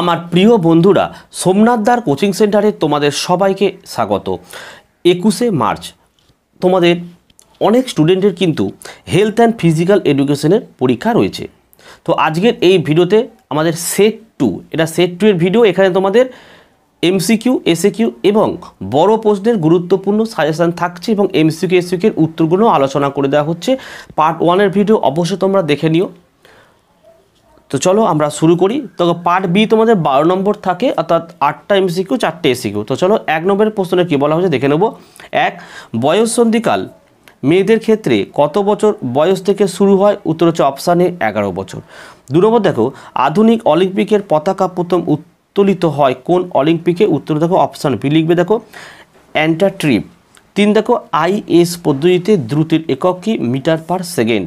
আমার প্রিয় বন্ধুরা সোমনাথদার কোচিং সেন্টারে তোমাদের সবাইকে স্বাগত একুশে মার্চ তোমাদের অনেক স্টুডেন্টের কিন্তু হেলথ অ্যান্ড ফিজিক্যাল এডুকেশনের পরীক্ষা রয়েছে তো আজকের এই ভিডিওতে আমাদের সেট টু এটা সেট টু এর ভিডিও এখানে তোমাদের এমসিকিউ এসএকিউ এবং বড় প্রশ্নের গুরুত্বপূর্ণ সাজেশান থাকছে এবং এমসিকিউ এসিকিউর উত্তরগুলো আলোচনা করে দেওয়া হচ্ছে পার্ট ওয়ানের ভিডিও অবশ্যই তোমরা দেখে নিও তো চলো আমরা শুরু করি তো পার্ট বি তোমাদের বারো নম্বর থাকে অর্থাৎ আটটা এমসিকিউ চারটে এসিকিউ তো চলো এক নম্বরের প্রশ্নে কী বলা হয়েছে দেখে নেব এক বয়সন্ধিকাল মেয়েদের ক্ষেত্রে কত বছর বয়স থেকে শুরু হয় উত্তর হচ্ছে অপশানে এগারো বছর দু নম্বর দেখো আধুনিক অলিম্পিকের পতাকা প্রথম উত্তোলিত হয় কোন অলিম্পিকে উত্তর দেখো অপশান বি লিখবে দেখো ট্রিপ তিন দেখো আইএস পদ্ধতিতে দ্রুতির একক কি মিটার পার সেকেন্ড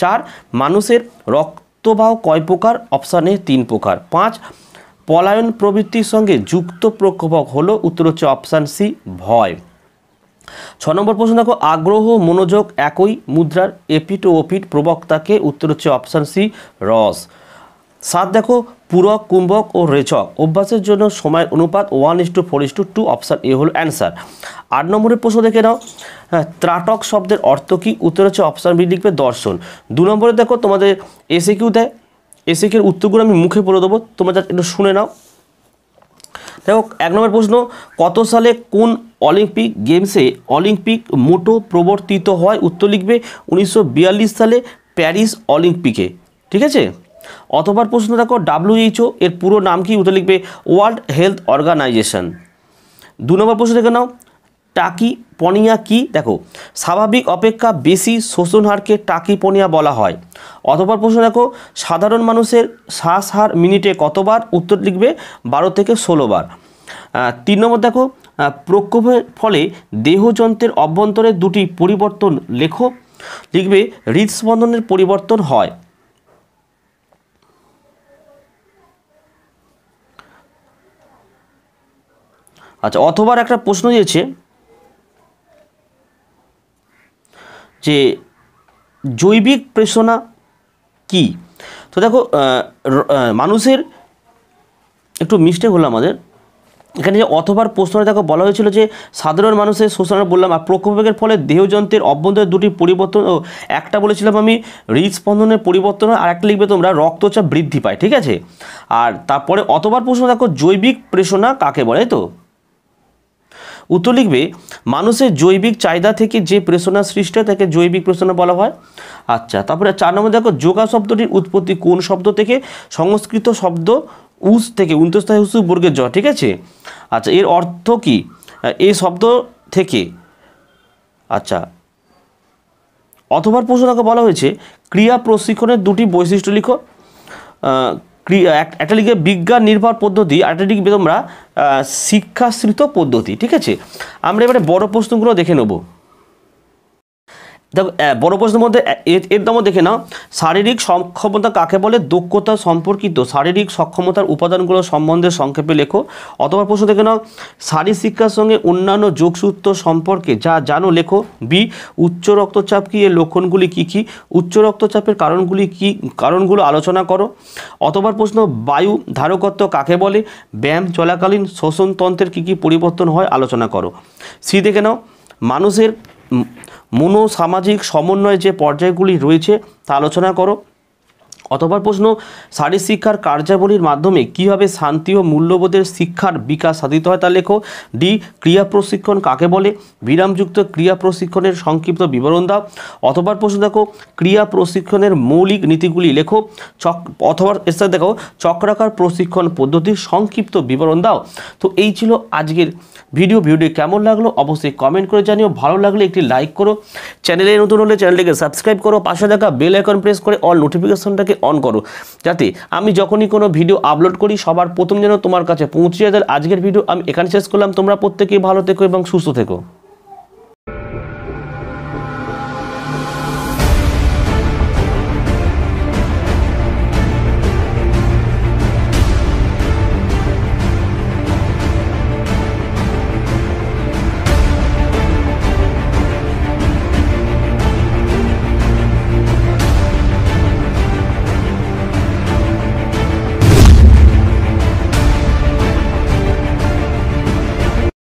চার মানুষের রক্ত বাহ কয় প্রকার অপশানে তিন প্রকার পাঁচ পলায়ন প্রবৃত্তির সঙ্গে যুক্ত প্রক্ষোভক হলো উত্তর হচ্ছে অপশান সি ভয় ছ নম্বর প্রশ্ন দেখো আগ্রহ মনোযোগ একই মুদ্রার এপিট ও ওপিট প্রবক্তাকে উত্তর হচ্ছে অপশান সি রস সাত দেখো পূরক কুম্ভক ও রেচক অভ্যাসের জন্য সময়ের অনুপাত one is to four is to two option A হল অ্যান্সার আট নম্বরের প্রশ্ন দেখে নাও হ্যাঁ ত্রাটক শব্দের অর্থ কী উত্তর হচ্ছে অপশান বি লিখবে দর্শন দু নম্বরে দেখো তোমাদের এসে কিউ দেয় এসে কিউর উত্তরগুলো আমি মুখে বলে দেবো তোমাদের একটু শুনে নাও দেখো এক নম্বর প্রশ্ন কত সালে কোন অলিম্পিক গেমসে অলিম্পিক মোটো প্রবর্তিত হয় উত্তর লিখবে উনিশশো সালে প্যারিস অলিম্পিকে ঠিক আছে অতবার প্রশ্ন দেখো ডাব্লিউএইচও এর পুরো নাম কি উত্তর লিখবে ওয়ার্ল্ড হেলথ অর্গানাইজেশন দু নম্বর প্রশ্ন দেখে নাও টাকি পনিয়া কি দেখো স্বাভাবিক অপেক্ষা বেশি শোষণ হারকে টাকি পনিয়া বলা হয় অতবার প্রশ্ন দেখো সাধারণ মানুষের শ্বাস হার মিনিটে কতবার উত্তর লিখবে বারো থেকে ষোলোবার তিন নম্বর দেখো প্রক্ষোভের ফলে দেহযন্ত্রের অভ্যন্তরে দুটি পরিবর্তন লেখো লিখবে হৃদস্পন্দনের পরিবর্তন হয় আচ্ছা অথবা একটা প্রশ্ন দিয়েছে যে জৈবিক প্রেষণা কি তো দেখো মানুষের একটু মিস্টেক হলো আমাদের এখানে যে অথবার প্রশ্নটা দেখো বলা হয়েছিল যে সাধারণ মানুষের শোষণ বললাম আর প্রকোপের ফলে দেহযন্ত্রের অভ্যন্তরে দুটি পরিবর্তন ও একটা বলেছিলাম আমি হৃদস্পন্দনের পরিবর্তন আর একটা লিখবে তোমরা রক্তচাপ বৃদ্ধি পায় ঠিক আছে আর তারপরে অতবার প্রশ্ন দেখো জৈবিক প্রেষণা কাকে বলে তো উত্তর লিখবে মানুষের জৈবিক চাহিদা থেকে যে প্রেষণা সৃষ্টি হয় তাকে জৈবিক প্রেষণা বলা হয় আচ্ছা তারপরে চার নম্বর দেখো যোগা শব্দটির উৎপত্তি কোন শব্দ থেকে সংস্কৃত শব্দ উস থেকে উন্তস্থায় উসু বর্গের জ ঠিক আছে আচ্ছা এর অর্থ কি এই শব্দ থেকে আচ্ছা অথবা প্রশ্নকে বলা হয়েছে ক্রিয়া প্রশিক্ষণের দুটি বৈশিষ্ট্য লিখো একটা লিখে বিজ্ঞান নির্ভর পদ্ধতি আরেকটা লিখবে তোমরা শিক্ষাশ্রিত পদ্ধতি ঠিক আছে আমরা এবারে বড় প্রশ্নগুলো দেখে নেবো দেখো বড় প্রশ্নের মধ্যে এর দামও দেখে নাও শারীরিক সক্ষমতা কাকে বলে দক্ষতা সম্পর্কিত শারীরিক সক্ষমতার উপাদানগুলো সম্বন্ধে সংক্ষেপে লেখো অথবা প্রশ্ন দেখে নাও শারীর শিক্ষার সঙ্গে অন্যান্য যোগসূত্র সম্পর্কে যা জানো লেখো বি উচ্চ রক্তচাপ কী এর লক্ষণগুলি কী কী উচ্চ রক্তচাপের কারণগুলি কী কারণগুলো আলোচনা করো অথবা প্রশ্ন বায়ু ধারকত্ব কাকে বলে ব্যায়াম চলাকালীন শ্বসনতন্ত্রের কী কী পরিবর্তন হয় আলোচনা করো সি দেখে নাও মানুষের মনোসামাজিক সমন্বয়ে যে পর্যায়গুলি রয়েছে তা আলোচনা করো অথবা প্রশ্ন শারীর শিক্ষার কার্যাবলীর মাধ্যমে কীভাবে শান্তি ও মূল্যবোধের শিক্ষার বিকাশ সাধিত হয় তা লেখো ডি ক্রিয়া প্রশিক্ষণ কাকে বলে বিরামযুক্ত ক্রিয়া প্রশিক্ষণের সংক্ষিপ্ত বিবরণ দাও অথবা প্রশ্ন দেখো ক্রিয়া প্রশিক্ষণের মৌলিক নীতিগুলি লেখো চক অথবা এছাড়া দেখো চক্রাকার প্রশিক্ষণ পদ্ধতির সংক্ষিপ্ত বিবরণ দাও তো এই ছিল আজকের ভিডিও ভিডিও কেমন লাগলো অবশ্যই কমেন্ট করে জানিও ভালো লাগলে একটি লাইক করো চ্যানেলে নতুন হলে চ্যানেলটিকে সাবস্ক্রাইব করো পাশে দেখা বেল আইকন প্রেস করে অল নোটিফিকেশনটাকে অন করো যাতে আমি যখনই কোনো ভিডিও আপলোড করি সবার প্রথম যেন তোমার কাছে পৌঁছে যায় আজকের ভিডিও আমি এখানে শেষ করলাম তোমরা প্রত্যেকেই ভালো থেকো এবং সুস্থ থেকো